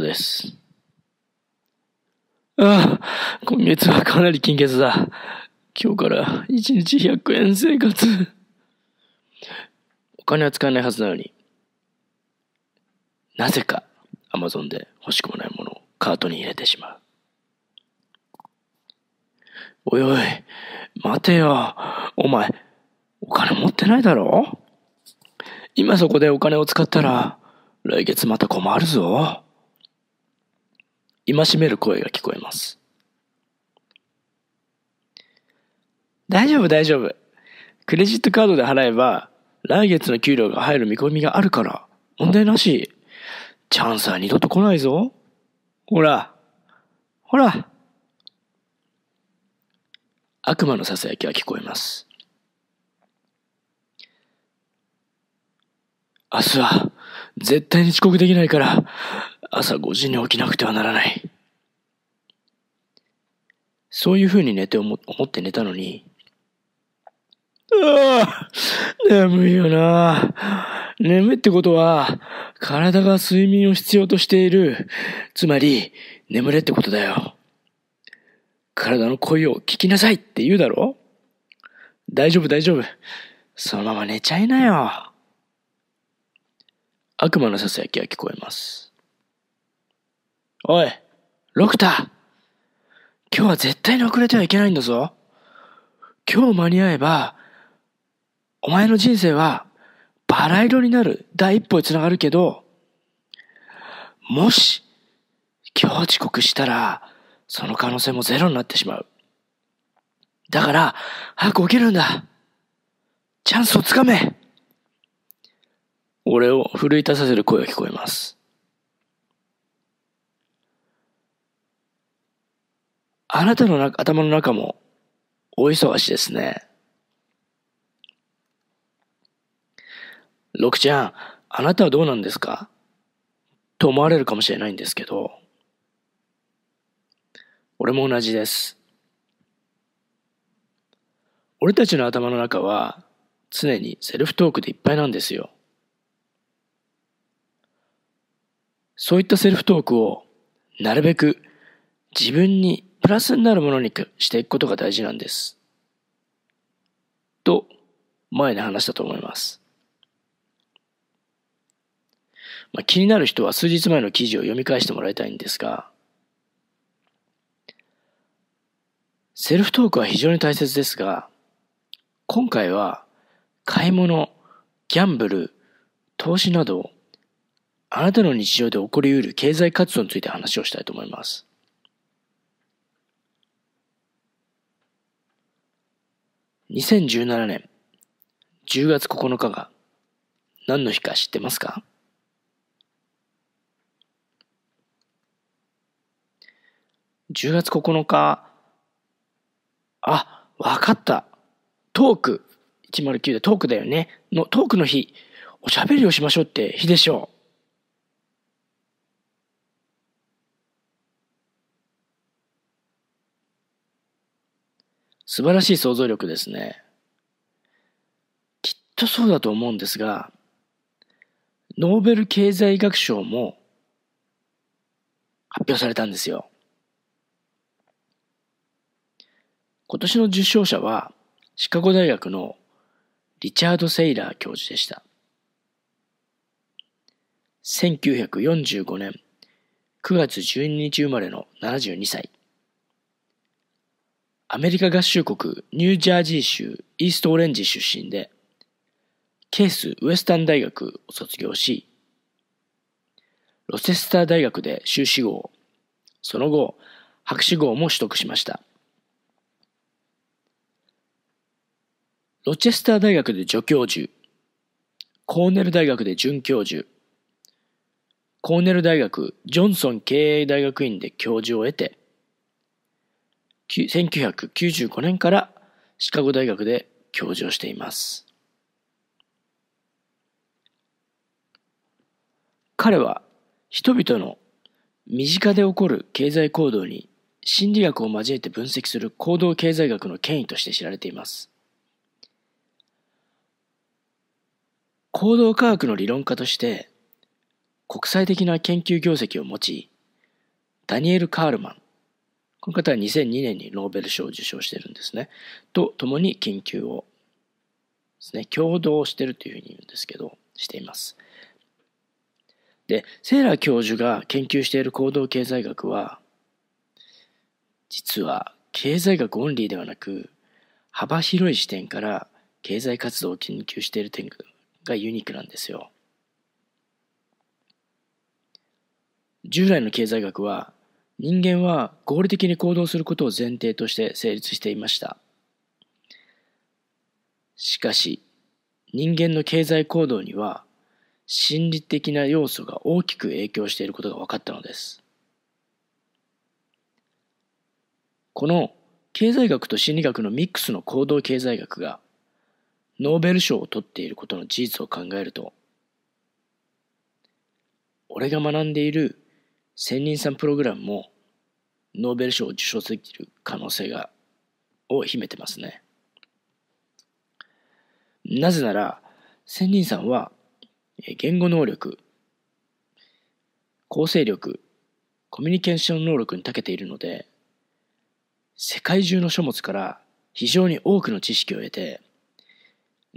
です。ああ、今月はかなり金欠だ。今日から一日100円生活。お金は使えないはずなのに、なぜか Amazon で欲しくもないものをカートに入れてしまう。おいおい、待てよ。お前、お金持ってないだろ今そこでお金を使ったら、来月また困るぞ。戒める声が聞こえます。大丈夫大丈夫。クレジットカードで払えば来月の給料が入る見込みがあるから問題なし。チャンスは二度と来ないぞ。ほら、ほら。悪魔のささやきは聞こえます。明日は絶対に遅刻できないから朝5時に起きなくてはならない。そういうふうに寝て思って寝たのに、ああ、眠いよな。眠いってことは、体が睡眠を必要としている。つまり、眠れってことだよ。体の声を聞きなさいって言うだろ大丈夫大丈夫。そのまま寝ちゃいなよ。悪魔のささやきは聞こえます。おい、ロクター今日は絶対に遅れてはいけないんだぞ。今日間に合えば、お前の人生はバラ色になる第一歩につながるけど、もし、今日遅刻したら、その可能性もゼロになってしまう。だから、早く起きるんだ。チャンスをつかめ俺を奮い立たせる声が聞こえます。あなたの頭の中も大忙しですね。六ちゃん、あなたはどうなんですかと思われるかもしれないんですけど、俺も同じです。俺たちの頭の中は常にセルフトークでいっぱいなんですよ。そういったセルフトークをなるべく自分にラスになるものにしていくことが大事なんです。と、前に話したと思います。まあ、気になる人は数日前の記事を読み返してもらいたいんですが、セルフトークは非常に大切ですが、今回は買い物、ギャンブル、投資など、あなたの日常で起こりうる経済活動について話をしたいと思います。2017年10月9日が何の日か知ってますか10月9日あわかったトーク109でトークだよねのトークの日おしゃべりをしましょうって日でしょう素晴らしい想像力ですね。きっとそうだと思うんですが、ノーベル経済学賞も発表されたんですよ。今年の受賞者はシカゴ大学のリチャード・セイラー教授でした。1945年9月12日生まれの72歳。アメリカ合衆国ニュージャージー州イーストオレンジ出身で、ケースウェスタン大学を卒業し、ロセスター大学で修士号、その後、博士号も取得しました。ロチェスター大学で助教授、コーネル大学で准教授、コーネル大学ジョンソン経営大学院で教授を得て、1995年からシカゴ大学で教授をしています。彼は人々の身近で起こる経済行動に心理学を交えて分析する行動経済学の権威として知られています。行動科学の理論家として国際的な研究業績を持ち、ダニエル・カールマン、この方は2002年にノーベル賞を受賞してるんですね。とともに研究をですね、共同してるというふうに言うんですけど、しています。で、セーラー教授が研究している行動経済学は、実は経済学オンリーではなく、幅広い視点から経済活動を研究している点がユニークなんですよ。従来の経済学は人間は合理的に行動することを前提として成立していました。しかし、人間の経済行動には心理的な要素が大きく影響していることが分かったのです。この経済学と心理学のミックスの行動経済学がノーベル賞を取っていることの事実を考えると俺が学んでいる千人さんプログラムもノーベル賞を受賞できる可能性がを秘めてますね。なぜなら仙人さんは言語能力構成力コミュニケーション能力に長けているので世界中の書物から非常に多くの知識を得て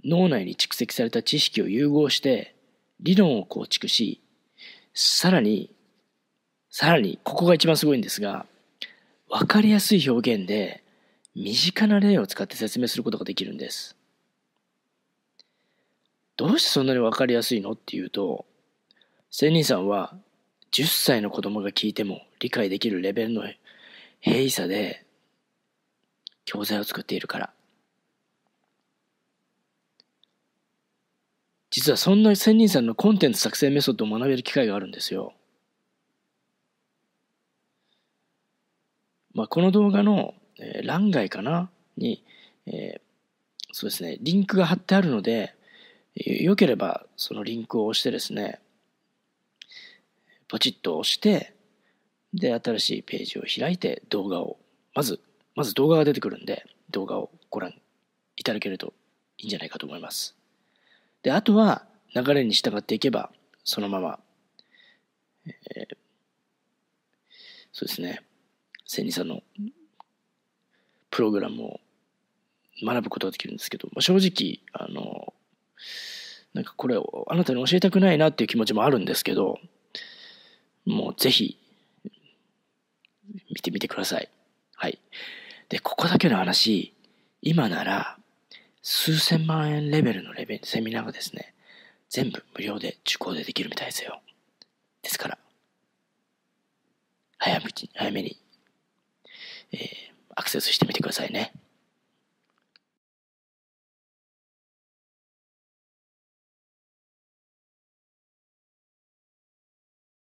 脳内に蓄積された知識を融合して理論を構築しさらにさらにここが一番すごいんですが分かりやすい表現で身近な例を使って説明することができるんです。どうしてそんなに分かりやすいのっていうと仙人さんは10歳の子供が聞いても理解できるレベルの平易さで教材を作っているから実はそんな仙人さんのコンテンツ作成メソッドを学べる機会があるんですよまあ、この動画の、えー、欄外かなに、えー、そうですね、リンクが貼ってあるので、よければそのリンクを押してですね、ポチッと押して、で、新しいページを開いて動画を、まず、まず動画が出てくるんで、動画をご覧いただけるといいんじゃないかと思います。で、あとは流れに従っていけば、そのまま、えー、そうですね、セ里さんのプログラムを学ぶことができるんですけど、まあ、正直、あの、なんかこれをあなたに教えたくないなっていう気持ちもあるんですけど、もうぜひ、見てみてください。はい。で、ここだけの話、今なら、数千万円レベルのレベセミナーがですね、全部無料で受講でできるみたいですよ。ですから、早めに、早めにセしてみてくださいね。